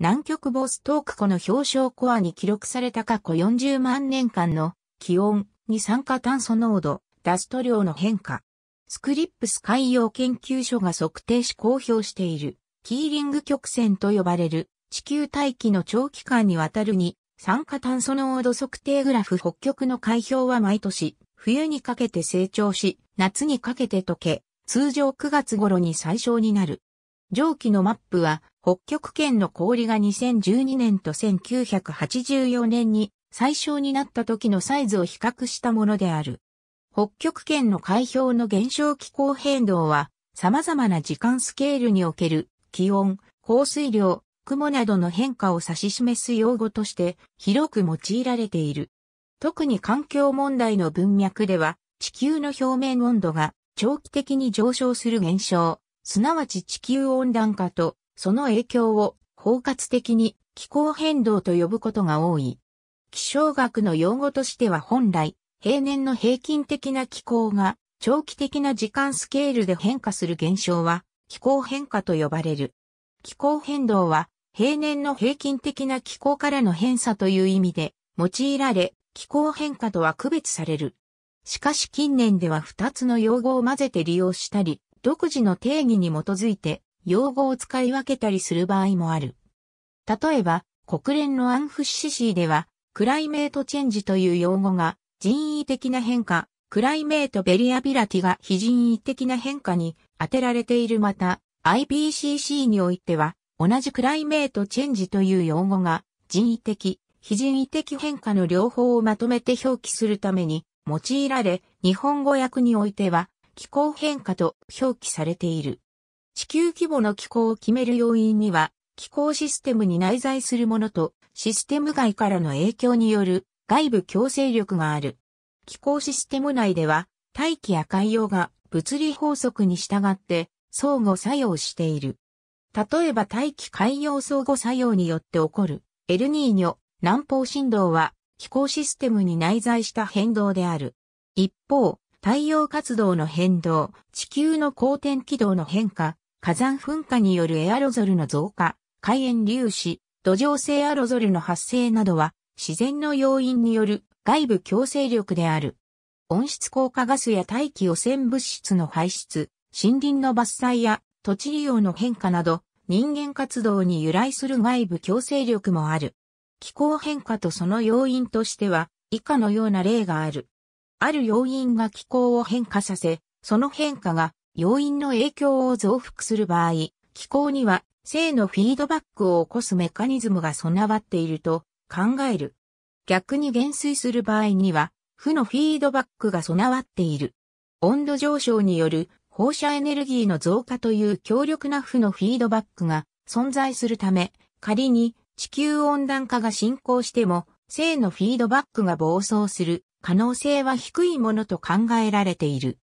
南極ボストーク湖の表彰コアに記録された過去40万年間の気温、二酸化炭素濃度、ダスト量の変化。スクリップス海洋研究所が測定し公表している、キーリング曲線と呼ばれる地球大気の長期間にわたるに酸化炭素濃度測定グラフ北極の海氷は毎年、冬にかけて成長し、夏にかけて溶け、通常9月頃に最小になる。蒸気のマップは北極圏の氷が2012年と1984年に最小になった時のサイズを比較したものである。北極圏の海氷の減少気候変動は、様々な時間スケールにおける気温、降水量、雲などの変化を指し示す用語として広く用いられている。特に環境問題の文脈では、地球の表面温度が長期的に上昇する現象、すなわち地球温暖化とその影響を包括的に気候変動と呼ぶことが多い。気象学の用語としては本来、平年の平均的な気候が長期的な時間スケールで変化する現象は気候変化と呼ばれる。気候変動は平年の平均的な気候からの偏差という意味で用いられ気候変化とは区別される。しかし近年では2つの用語を混ぜて利用したり、独自の定義に基づいて用語を使い分けたりする場合もある。例えば、国連のアンフシシーでは、クライメートチェンジという用語が人為的な変化、クライメートベリアビラティが非人為的な変化に当てられているまた、IPCC においては、同じクライメートチェンジという用語が人為的、非人為的変化の両方をまとめて表記するために用いられ、日本語訳においては気候変化と表記されている。地球規模の気候を決める要因には、気候システムに内在するものと、システム外からの影響による外部強制力がある。気候システム内では、大気や海洋が物理法則に従って相互作用している。例えば大気海洋相互作用によって起こるエルニーニョ南方振動は気候システムに内在した変動である。一方、太陽活動の変動、地球の公転軌道の変化、火山噴火によるエアロゾルの増加、海塩粒子、土壌性アロゾルの発生などは、自然の要因による外部強制力である。温室効果ガスや大気汚染物質の排出、森林の伐採や土地利用の変化など、人間活動に由来する外部強制力もある。気候変化とその要因としては、以下のような例がある。ある要因が気候を変化させ、その変化が要因の影響を増幅する場合、気候には性のフィードバックを起こすメカニズムが備わっていると考える。逆に減衰する場合には、負のフィードバックが備わっている。温度上昇による放射エネルギーの増加という強力な負のフィードバックが存在するため、仮に地球温暖化が進行しても、性のフィードバックが暴走する可能性は低いものと考えられている。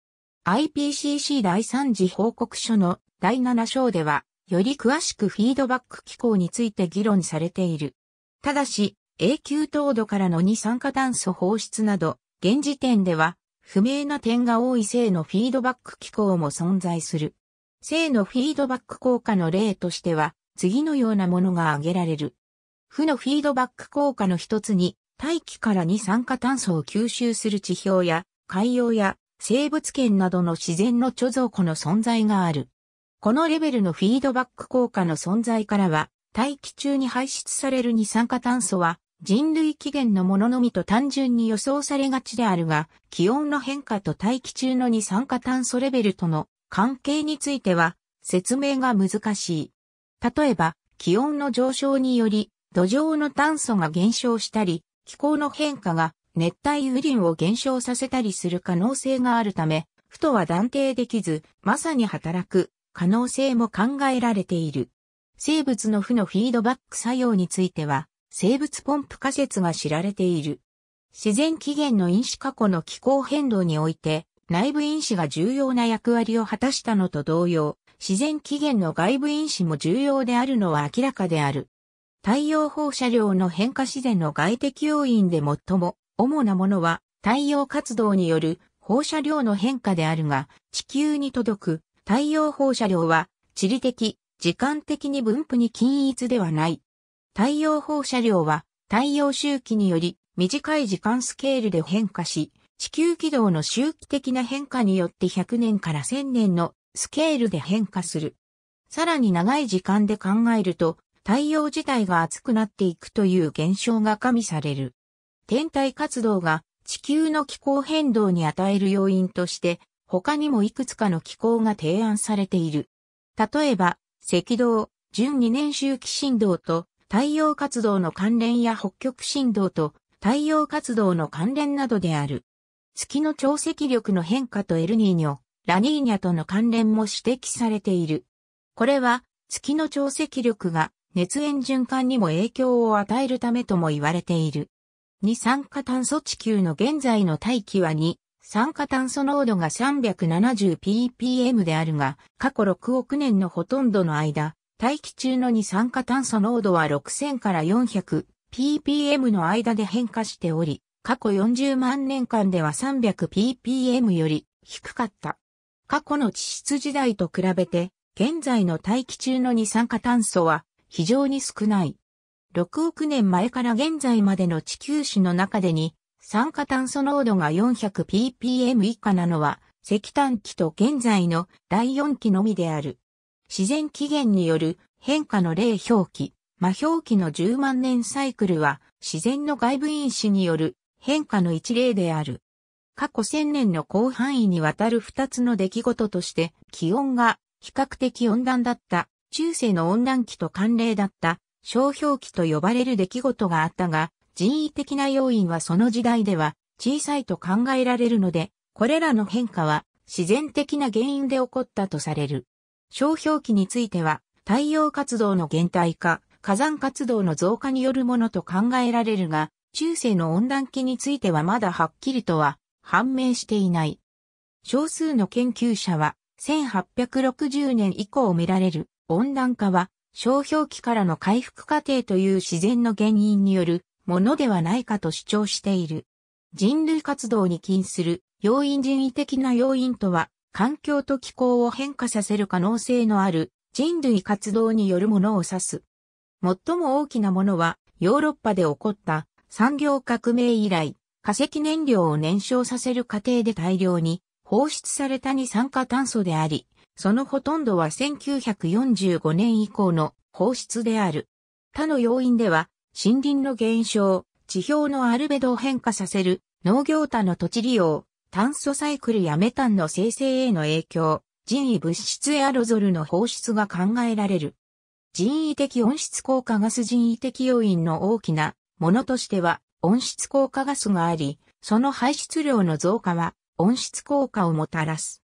IPCC 第3次報告書の第7章では、より詳しくフィードバック機構について議論されている。ただし、永久凍土からの二酸化炭素放出など、現時点では不明な点が多い性のフィードバック機構も存在する。性のフィードバック効果の例としては、次のようなものが挙げられる。負のフィードバック効果の一つに、大気から二酸化炭素を吸収する地表や海洋や生物圏などの自然の貯蔵庫の存在がある。このレベルのフィードバック効果の存在からは、大気中に排出される二酸化炭素は、人類起源のもののみと単純に予想されがちであるが、気温の変化と大気中の二酸化炭素レベルとの関係については、説明が難しい。例えば、気温の上昇により、土壌の炭素が減少したり、気候の変化が熱帯雨林を減少させたりする可能性があるため、ふとは断定できず、まさに働く可能性も考えられている。生物の負のフィードバック作用については、生物ポンプ仮説が知られている。自然起源の因子過去の気候変動において、内部因子が重要な役割を果たしたのと同様、自然起源の外部因子も重要であるのは明らかである。太陽放射量の変化自然の外的要因で最も主なものは太陽活動による放射量の変化であるが、地球に届く太陽放射量は地理的、時間的に分布に均一ではない。太陽放射量は太陽周期により短い時間スケールで変化し、地球軌道の周期的な変化によって100年から1000年のスケールで変化する。さらに長い時間で考えると、太陽自体が熱くなっていくという現象が加味される。天体活動が地球の気候変動に与える要因として、他にもいくつかの気候が提案されている。例えば、赤道、準2年周期振動と太陽活動の関連や北極振動と太陽活動の関連などである。月の潮汐力の変化とエルニーニョ、ラニーニャとの関連も指摘されている。これは月の潮汐力が熱源循環にも影響を与えるためとも言われている。二酸化炭素地球の現在の大気は2、酸化炭素濃度が 370ppm であるが、過去6億年のほとんどの間、大気中の二酸化炭素濃度は6000から 400ppm の間で変化しており、過去40万年間では 300ppm より低かった。過去の地質時代と比べて、現在の大気中の二酸化炭素は非常に少ない。6億年前から現在までの地球史の中でに、酸化炭素濃度が 400ppm 以下なのは、石炭期と現在の第4期のみである。自然起源による変化の例表記、魔表記の10万年サイクルは、自然の外部因子による変化の一例である。過去1000年の広範囲にわたる2つの出来事として、気温が比較的温暖だった、中世の温暖期と寒冷だった、商標期と呼ばれる出来事があったが、人為的な要因はその時代では小さいと考えられるので、これらの変化は自然的な原因で起こったとされる。商標期については、太陽活動の減退化、火山活動の増加によるものと考えられるが、中世の温暖期についてはまだはっきりとは判明していない。少数の研究者は、1860年以降見られる温暖化は商標期からの回復過程という自然の原因によるものではないかと主張している。人類活動に近する要因人為的な要因とは、環境と気候を変化させる可能性のある人類活動によるものを指す。最も大きなものは、ヨーロッパで起こった産業革命以来、化石燃料を燃焼させる過程で大量に放出された二酸化炭素であり、そのほとんどは1945年以降の放出である。他の要因では、森林の減少、地表のアルベドを変化させる、農業他の土地利用、炭素サイクルやメタンの生成への影響、人為物質エアロゾルの放出が考えられる。人為的温室効果ガス人為的要因の大きなものとしては、温室効果ガスがあり、その排出量の増加は温室効果をもたらす。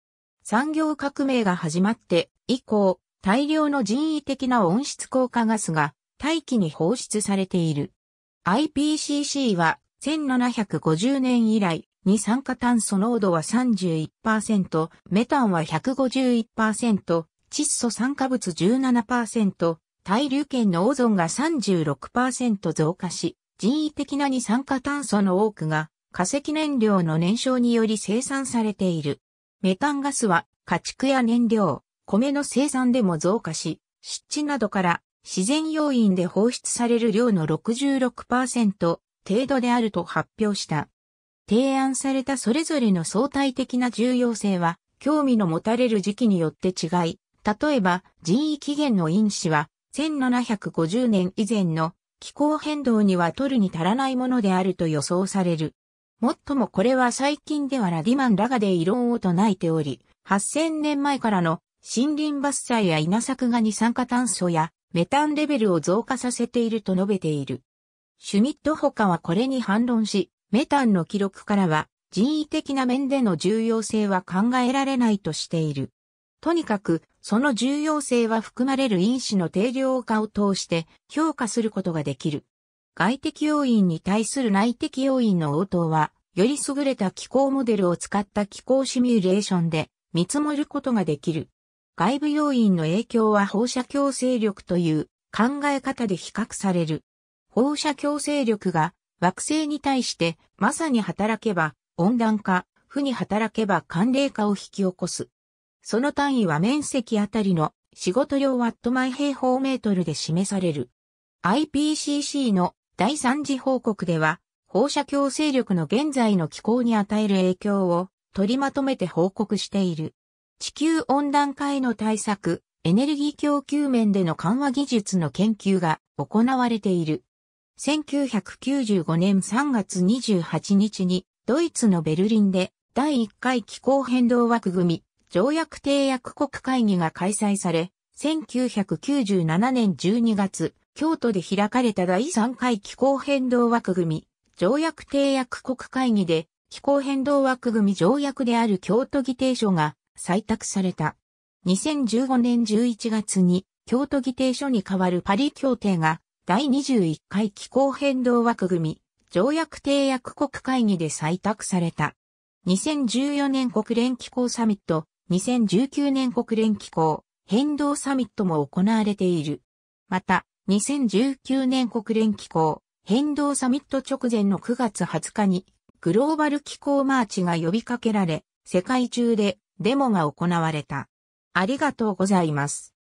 産業革命が始まって以降、大量の人為的な温室効果ガスが大気に放出されている。IPCC は1750年以来、二酸化炭素濃度は31%、メタンは151%、窒素酸化物17%、大流圏のオゾンが36%増加し、人為的な二酸化炭素の多くが化石燃料の燃焼により生産されている。メタンガスは家畜や燃料、米の生産でも増加し、湿地などから自然要因で放出される量の66%程度であると発表した。提案されたそれぞれの相対的な重要性は、興味の持たれる時期によって違い、例えば人為起源の因子は、1750年以前の気候変動には取るに足らないものであると予想される。もっともこれは最近ではラディマンらがで異論を唱えており、8000年前からの森林伐採や稲作が二酸化炭素やメタンレベルを増加させていると述べている。シュミット他はこれに反論し、メタンの記録からは人為的な面での重要性は考えられないとしている。とにかく、その重要性は含まれる因子の定量化を通して評価することができる。外的要因に対する内的要因の応答は、より優れた気候モデルを使った気候シミュレーションで見積もることができる。外部要因の影響は放射強制力という考え方で比較される。放射強制力が惑星に対してまさに働けば温暖化、負に働けば寒冷化を引き起こす。その単位は面積あたりの仕事量ワット毎平方メートルで示される。IPCC の第三次報告では、放射強制力の現在の気候に与える影響を取りまとめて報告している。地球温暖化への対策、エネルギー供給面での緩和技術の研究が行われている。1995年3月28日にドイツのベルリンで第1回気候変動枠組条約締約国会議が開催され、1997年12月、京都で開かれた第3回気候変動枠組条約締約国会議で気候変動枠組条約である京都議定書が採択された。2015年11月に京都議定書に代わるパリ協定が第21回気候変動枠組条約締約国会議で採択された。2014年国連気候サミット、2019年国連気候変動サミットも行われている。また、2019年国連機構変動サミット直前の9月20日にグローバル気候マーチが呼びかけられ、世界中でデモが行われた。ありがとうございます。